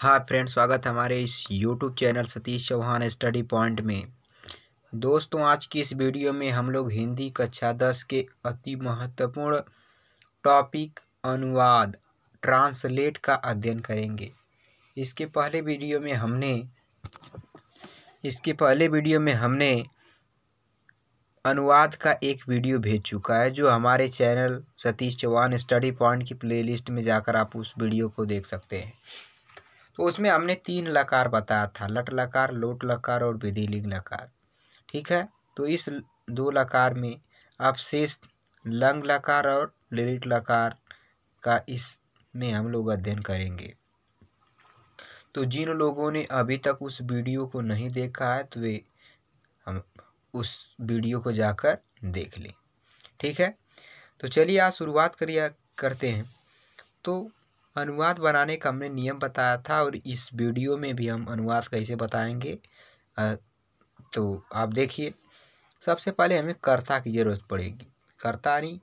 हाँ फ्रेंड स्वागत हमारे इस YouTube channel Satish Chauhan study point में दोस्तों आज की इस वीडियो में हम लोग हिंदी कक्षा दस के अति महत्वपूर्ण टॉपिक अनुवाद ट्रांसलेट का अध्ययन करेंगे इसके पहले वीडियो में हमने इसके पहले वीडियो में हमने अनुवाद का एक वीडियो भेज चुका है जो हमारे channel Satish Chauhan study point की प्लेलिस्ट में जाकर आप उस वीडियो को देख सकते हैं तो उसमें हमने तीन लकार बताया था लट लकार लोट लकार और विधिलिंग लकार ठीक है तो इस दो लकार में आप शेष लंग लकार और लिरिट लकार का इस में हम लोग अध्ययन करेंगे तो जिन लोगों ने अभी तक उस वीडियो को नहीं देखा है तो वे हम उस वीडियो को जाकर देख लें ठीक है तो चलिए आज शुरुआत करिए करते हैं तो अनुवाद बनाने का हमने नियम बताया था और इस वीडियो में भी हम अनुवाद कैसे बताएंगे तो आप देखिए सबसे पहले हमें कर्ता की ज़रूरत पड़ेगी कर्ता यानी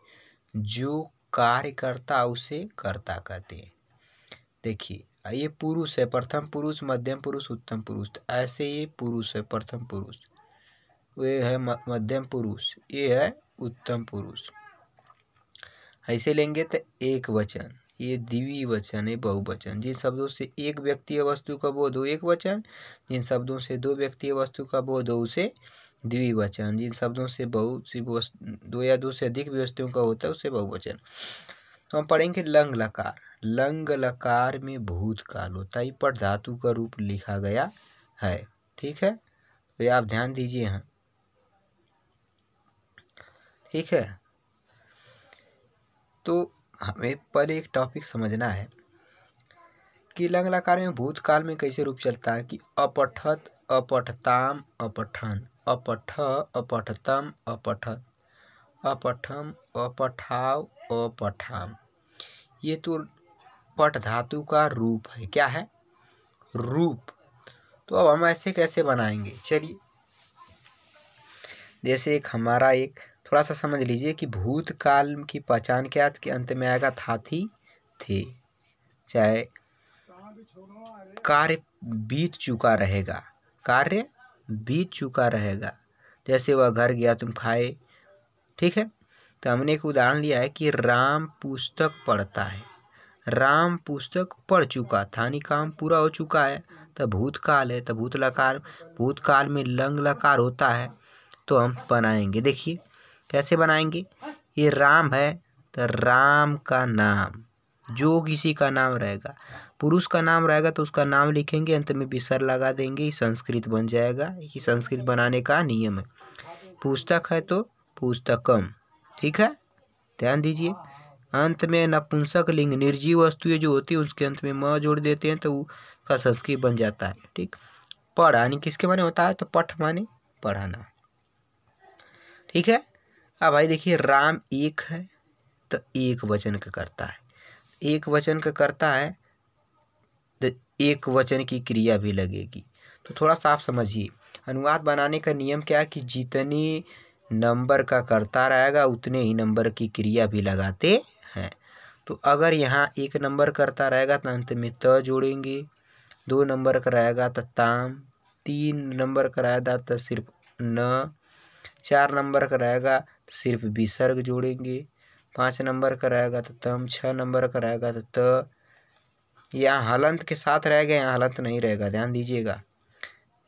जो कार्य करता उसे कर्ता कहते हैं देखिए ये पुरुष है प्रथम पुरुष मध्यम पुरुष उत्तम पुरुष तो ऐसे ये पुरुष है प्रथम पुरुष वे है मध्यम पुरुष ये है उत्तम पुरुष ऐसे लेंगे तो एक वचन ये वचन है बहुवचन जिन शब्दों से एक व्यक्ति वस्तु का बोध हो एक वचन जिन शब्दों से दो व्यक्ति वस्तु का बोध हो उसे द्विवचन जिन शब्दों से बहु दो या दो से अधिक व्यवस्थियों का होता है उसे बहुवचन तो हम पढ़ेंगे लंग लकार लंग लकार में भूतकाल होता है पर धातु का रूप लिखा गया है ठीक है तो ये आप ध्यान दीजिए यहाँ ठीक है तो हमें पर एक टॉपिक समझना है कि लंगलाकार में भूतकाल में कैसे रूप चलता है कि अपठत अपठताम अपठन अपठ अपठतम अपठत अपठम अपठाव अपठाम ये तो पट धातु का रूप है क्या है रूप तो अब हम ऐसे कैसे बनाएंगे चलिए जैसे एक हमारा एक थोड़ा सा समझ लीजिए कि भूतकाल की पहचान क्या के अंत में आएगा था थी थे चाहे कार्य बीत चुका रहेगा कार्य बीत चुका रहेगा जैसे वह घर गया तुम खाए ठीक है तो हमने एक उदाहरण लिया है कि राम पुस्तक पढ़ता है राम पुस्तक पढ़ चुका थानी काम पूरा हो चुका है तो भूतकाल है तो भूत लकार भूतकाल में लंग लकार होता है तो हम बनाएंगे देखिए कैसे बनाएंगे ये राम है तो राम का नाम जो किसी का नाम रहेगा पुरुष का नाम रहेगा तो उसका नाम लिखेंगे अंत में विसर लगा देंगे ये संस्कृत बन जाएगा ये संस्कृत बनाने का नियम है पुस्तक है तो पुस्तकम ठीक है ध्यान दीजिए अंत में नपुंसक लिंग निर्जीव वस्तुएं जो होती है उसके अंत में म जोड़ देते हैं तो उसका संस्कृत बन जाता है ठीक पढ़ यानी किसके माने होता है तो पठ माने पढ़ाना ठीक है अब हाँ भाई देखिए राम एक है तो एक वचन का करता है एक वचन का करता है तो एक वचन की क्रिया भी लगेगी तो थोड़ा सा आप समझिए अनुवाद बनाने का नियम क्या है कि जितनी नंबर का करता रहेगा उतने ही नंबर की क्रिया भी लगाते हैं तो अगर यहाँ एक नंबर करता रहेगा तो अंत में त जोड़ेंगे दो नंबर का रहेगा तो ताम तीन नंबर का रहेगा तो सिर्फ न चार नंबर का रहेगा सिर्फ विसर्ग जोड़ेंगे पाँच नंबर का रहेगा तो तम छः नंबर का रहेगा तो त यहाँ हलंत के साथ रहेगा यहाँ हलंत नहीं रहेगा ध्यान दीजिएगा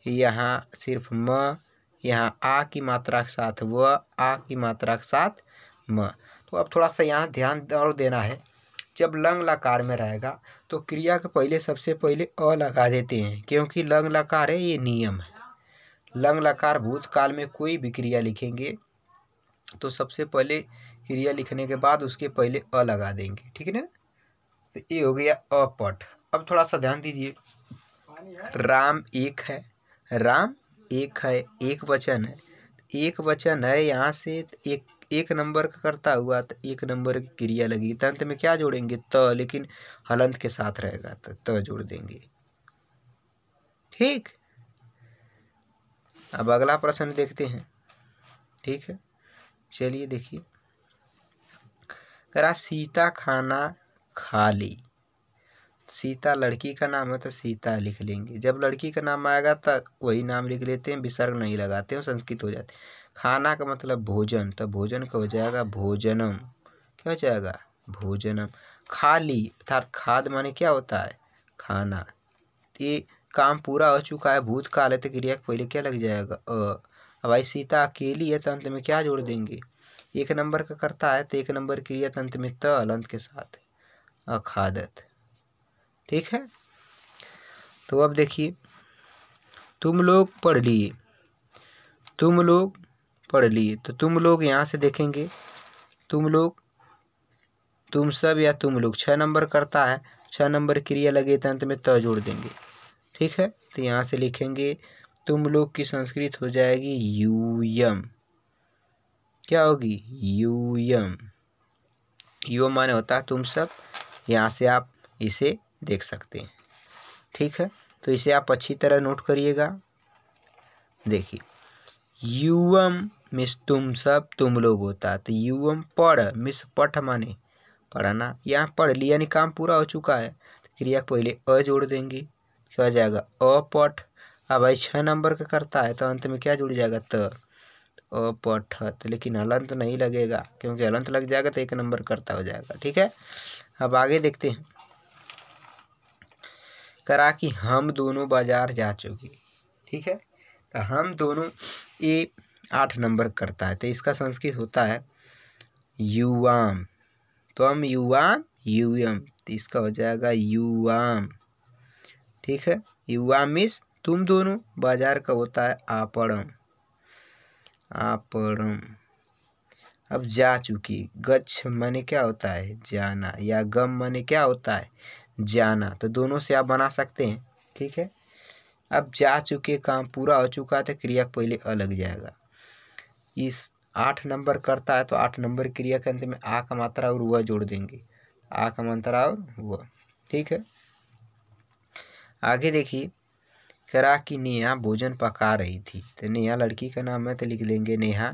यहाँ सिर्फ म यहाँ आ की मात्रा के साथ व आ की मात्रा के साथ म तो अब थोड़ा सा यहाँ ध्यान और देना है जब लंग लकार में रहेगा तो क्रिया के पहले सबसे पहले अ लगा देते हैं क्योंकि लंग लकार है ये नियम है लंग लकार भूतकाल में कोई भी क्रिया लिखेंगे तो सबसे पहले क्रिया लिखने के बाद उसके पहले अ लगा देंगे ठीक है ना तो ये हो गया अपट अब थोड़ा सा ध्यान दीजिए राम एक है राम एक है एक वचन है एक वचन है यहाँ से एक एक नंबर का करता हुआ तो एक नंबर की क्रिया लगी तंत तो में क्या जोड़ेंगे त लेकिन हलंत के साथ रहेगा तो त जोड़ देंगे ठीक अब अगला प्रश्न देखते हैं ठीक है चलिए देखिए करा सीता खाना खा ली सीता लड़की का नाम है तो सीता लिख लेंगे जब लड़की का नाम आएगा तो वही नाम लिख लेते हैं विसर्ग नहीं लगाते हैं संस्कृत हो जाते खाना का मतलब भोजन तो भोजन का हो जाएगा भोजनम क्या हो जाएगा भोजनम खाली अर्थात खाद माने क्या होता है खाना ये काम पूरा हो चुका है भूतकाल है तो क्रिया पहले क्या लग जाएगा अः अब भाई सीता अकेली है तो अंत में क्या जोड़ देंगे एक नंबर का करता है तो एक नंबर क्रिया अंत में त अलंत के साथ अखादत ठीक है तो अब देखिए तुम लोग पढ़ लिए तुम लोग पढ़ लिए तो तुम लोग यहाँ से देखेंगे तुम लोग तुम सब या तुम लोग छः नंबर करता है छः नंबर क्रिया लगे तो अंत में त जोड़ देंगे ठीक है तो यहाँ से लिखेंगे तुम लोग की संस्कृत हो जाएगी यूयम क्या होगी यूयम यो माने होता है तुम सब यहाँ से आप इसे देख सकते हैं ठीक है तो इसे आप अच्छी तरह नोट करिएगा देखिए यूएम मिस तुम सब तुम लोग होता है तो यूएम पढ़ मिस पठ माने पढ़ाना यहाँ पढ़ लिया यानी काम पूरा हो चुका है तो क्रिया पहले अ जोड़ देंगे क्या हो तो जाएगा अपठ अब हाँ भाई छः नंबर का करता है तो अंत में क्या जुड़ जाएगा त तो? पठत लेकिन अलंत नहीं लगेगा क्योंकि अलंत लग जाएगा तो एक नंबर करता हो जाएगा ठीक है अब आगे देखते हैं करा कि हम दोनों बाजार जा चुके ठीक है तो हम दोनों ये आठ नंबर करता है तो इसका संस्कृत होता है युवाम तो हम युवाम यूएम तो इसका हो जाएगा युवाम ठीक है युवाम मीस तुम दोनों बाजार का होता है आपड़म आपड़म अब जा चुकी गच्छ मने क्या होता है जाना या गम मने क्या होता है जाना तो दोनों से आप बना सकते हैं ठीक है अब जा चुके काम पूरा हो चुका है तो क्रिया पहले अलग जाएगा इस आठ नंबर करता है तो आठ नंबर क्रिया के अंत में आ का मात्रा और वह जोड़ देंगे आ का मात्रा और वह ठीक है आगे देखिए करा कि नेहा भोजन पका रही थी तो नेहा लड़की का नाम है तो लिख लेंगे नेहा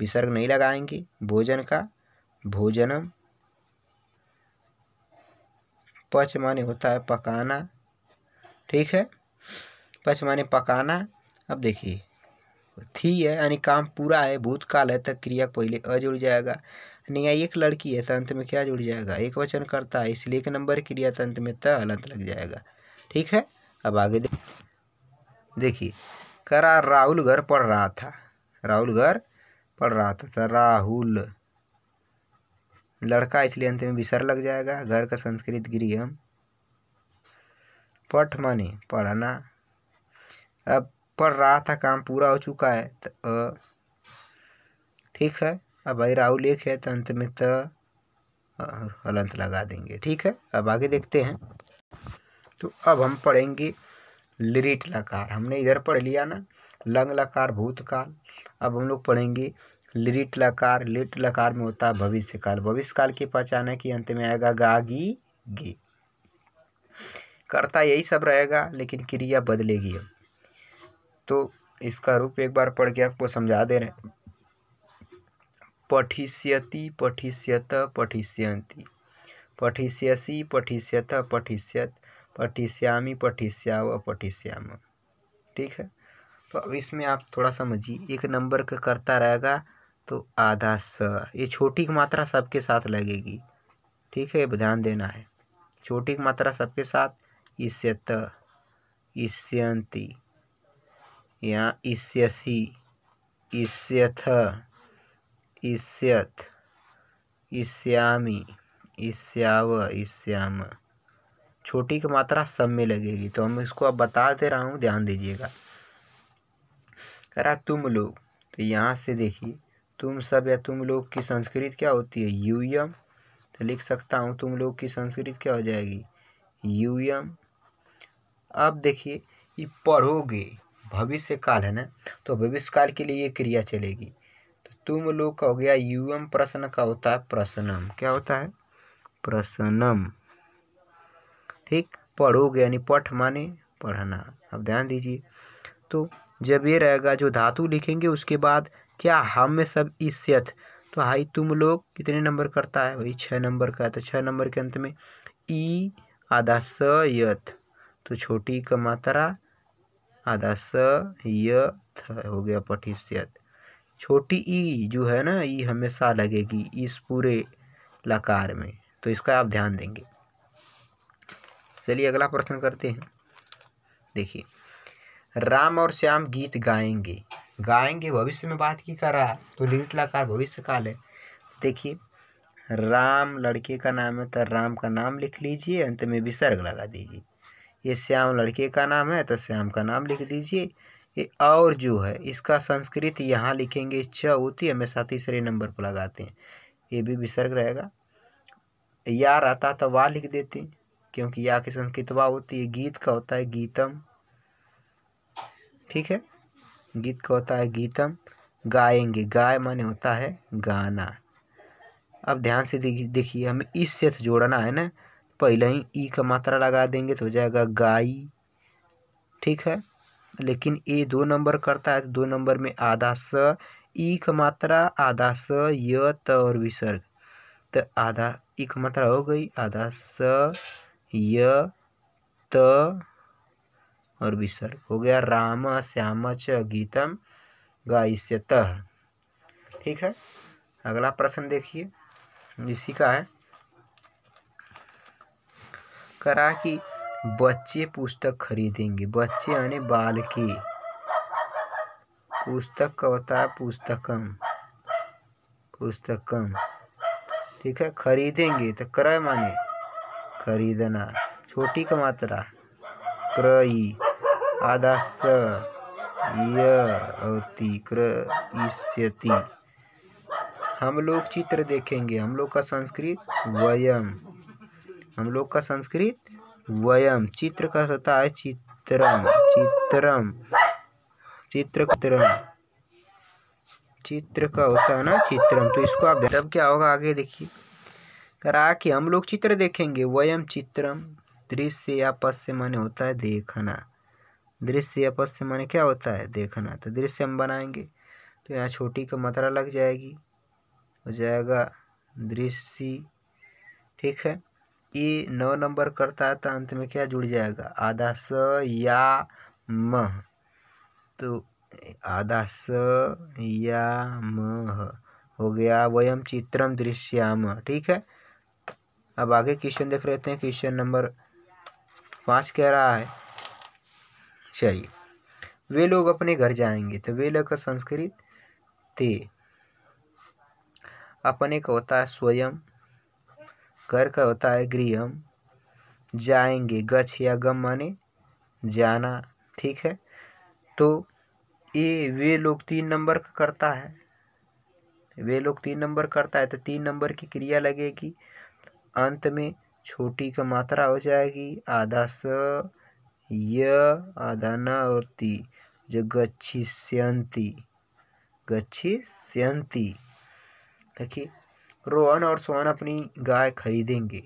विसर्ग नहीं लगाएंगे भोजन का भोजनम पच माने होता है पकाना ठीक है पच माने पकाना अब देखिए थी है यानी काम पूरा है भूतकाल है तक क्रिया पहले अ जुड़ जाएगा नेहा एक लड़की है तो अंत में क्या जुड़ जाएगा एक वचन करता है इसलिए एक नंबर क्रिया तंत्र में त अलंत लग जाएगा ठीक है अब आगे देखिए करा राहुल घर पढ़ रहा था राहुल घर पढ़ रहा था तो राहुल लड़का इसलिए अंत में विसर लग जाएगा घर का संस्कृत गिरी हम पठ माने पढ़ना अब पढ़ रहा था काम पूरा हो चुका है तो ठीक है अब भाई राहुल एक है तो अंत में तो हलंत लगा देंगे ठीक है अब आगे देखते हैं तो अब हम पढ़ेंगे लिरिट लकार हमने इधर पढ़ लिया ना लंग लकार भूतकाल अब हम लोग पढ़ेंगे लिरिट लकार लिट लकार में होता है भविष्यकाल भविष्यकाल की पहचान है कि अंत में आएगा गागी गे करता यही सब रहेगा लेकिन क्रिया बदलेगी अब तो इसका रूप एक बार पढ़ के आपको समझा दे रहे पठिष्यति पठिष्यत पठिष्यंती पठिष्यसी पठिष्यत पठिष्यत पठिश्यामी पठिश्या व पठिश्याम ठीक है तो अब इसमें आप थोड़ा समझिए एक नंबर का करता रहेगा तो आधा स ये छोटी की मात्रा सबके साथ लगेगी ठीक है ध्यान देना है छोटी की मात्रा सबके साथ इस्यत इस्यंती या इस्यसी इस्यथ इस्यथ इस्यामी इस्याव इस्याम छोटी की मात्रा सब में लगेगी तो हम इसको अब बता दे रहा हूँ ध्यान दीजिएगा करा तुम लोग तो यहाँ से देखिए तुम सब या तुम लोग की संस्कृत क्या होती है यू तो लिख सकता हूँ तुम लोग की संस्कृत क्या हो जाएगी यू अब देखिए ये पढ़ोगे भविष्य काल है ना तो भविष्य काल के लिए ये क्रिया चलेगी तो तुम लोग का हो गया यूएम प्रश्न का होता है प्रश्नम क्या होता है प्रश्नम ठीक पढ़ोगे यानी पठ माने पढ़ना अब ध्यान दीजिए तो जब ये रहेगा जो धातु लिखेंगे उसके बाद क्या हम में सब इस्यत तो हाई तुम लोग कितने नंबर करता है वही छः नंबर का है तो छः नंबर के अंत में ई आधा यत तो छोटी का मात्रा आधा यथ हो गया पठिस्यत छोटी ई जो है ना ई हमेशा लगेगी इस पूरे लकार में तो इसका आप ध्यान देंगे चलिए अगला प्रश्न करते हैं देखिए राम और श्याम गीत गाएंगे गाएंगे भविष्य में बात की कर रहा है तो लिट लाकार भविष्य काल है देखिए राम लड़के का नाम है तो राम का नाम लिख लीजिए अंत में विसर्ग लगा दीजिए ये श्याम लड़के का नाम है तो श्याम का नाम लिख दीजिए ये और जो है इसका संस्कृत यहाँ लिखेंगे च होती है हमेशा तीसरे नंबर पर लगाते हैं ये भी विसर्ग रहेगा यार आता तो वाह लिख देते हैं क्योंकि या की संस्कृत होती है गीत का होता है गीतम ठीक है गीत का होता है गीतम गाएंगे गाय माने होता है गाना अब ध्यान से देखिए हमें इस से तो जोड़ना है ना पहले ही ई का मात्रा लगा देंगे तो हो जाएगा गाई ठीक है लेकिन ए दो नंबर करता है तो दो नंबर में आधा स ई का मात्रा आधा स य त और विसर्ग तो आधा ई का मात्रा हो गई आधा स य त और विसर्ग हो गया राम श्याम च गीतम गायिष्यत ठीक है अगला प्रश्न देखिए इसी का है करा कि बच्चे पुस्तक खरीदेंगे बच्चे यानी बाल की पुस्तक कवता पुस्तकम पुस्तकम ठीक है खरीदेंगे तो क्रय माने खरीदना छोटी का मात्रा क्रयी आदास यति हम लोग चित्र देखेंगे हम लोग का संस्कृत वयम हम लोग का संस्कृत वयम चित्र का होता है चित्रम चित्रम चित्रम चित्र का होता है ना चित्रम तो इसको आप तब क्या होगा आगे देखिए करा के हम लोग चित्र देखेंगे वयम चित्रम दृश्य या पश्य माने होता है देखना दृश्य या पश्य माने क्या होता है देखना तो दृश्य हम बनाएंगे तो यहाँ छोटी का मात्रा लग जाएगी हो जाएगा दृश्य ठीक है ये नौ नंबर करता है तो अंत में क्या जुड़ जाएगा आधा स या म तो आधा स या म हो गया वयम चित्रम दृश्याम ठीक है अब आगे क्वेश्चन देख रहे हैं क्वेश्चन नंबर पाँच कह रहा है चलिए वे लोग अपने घर जाएंगे तो वे लोग का संस्कृत ते अपने का होता है स्वयं घर का होता है गृहम जाएंगे गछ या गम माने जाना ठीक है तो ये वे लोग तीन नंबर का करता है वे लोग तीन नंबर करता है तो तीन नंबर की क्रिया लगेगी अंत में छोटी का मात्रा हो जाएगी आधा स य आधा न और ती जो गच्छी स्यंती देखिए रोहन और सोहन अपनी गाय खरीदेंगे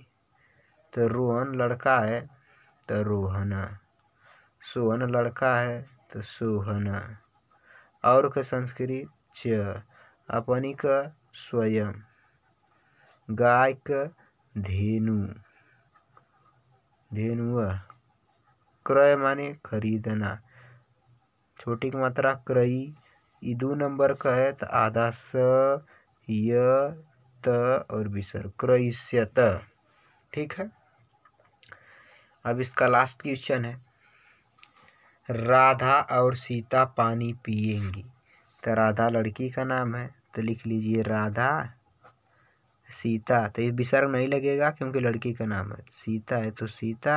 तो रोहन लड़का है तो रोहना सोहन लड़का है तो सोहना और का संस्कृत च अपनी का स्वयं गाय का धेनु धेनु क्रय माने खरीदना छोटी की मात्रा क्रय ई दो नंबर का है तो आधा स य त और विसर्ग क्रयस्यत ठीक है अब इसका लास्ट क्वेश्चन है राधा और सीता पानी पिएंगी तो राधा लड़की का नाम है तो लिख लीजिए राधा सीता तो ये विसर्ग नहीं लगेगा क्योंकि लड़की का नाम है सीता है तो सीता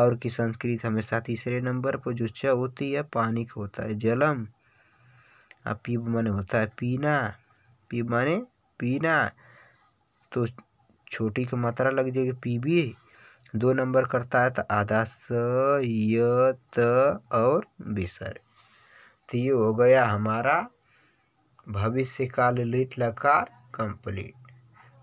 और की संस्कृत हमेशा तीसरे नंबर पर जो च होती है पानी का होता है जलम और पीब माने होता है पीना पीब माने पीना तो छोटी की मात्रा लग जाएगी पीबी दो नंबर करता है तो आधा स य त और बिसर तो ये हो गया हमारा भविष्य काल लिट लकार कंप्लीट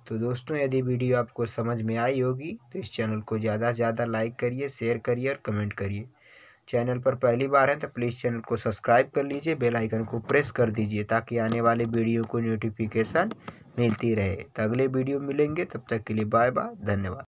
तो दोस्तों यदि वीडियो आपको समझ में आई होगी तो इस चैनल को ज़्यादा से ज़्यादा लाइक करिए शेयर करिए और कमेंट करिए चैनल पर पहली बार है तो प्लीज़ चैनल को सब्सक्राइब कर लीजिए बेल आइकन को प्रेस कर दीजिए ताकि आने वाले वीडियो को नोटिफिकेशन मिलती रहे तो अगले वीडियो मिलेंगे तब तक के लिए बाय बाय धन्यवाद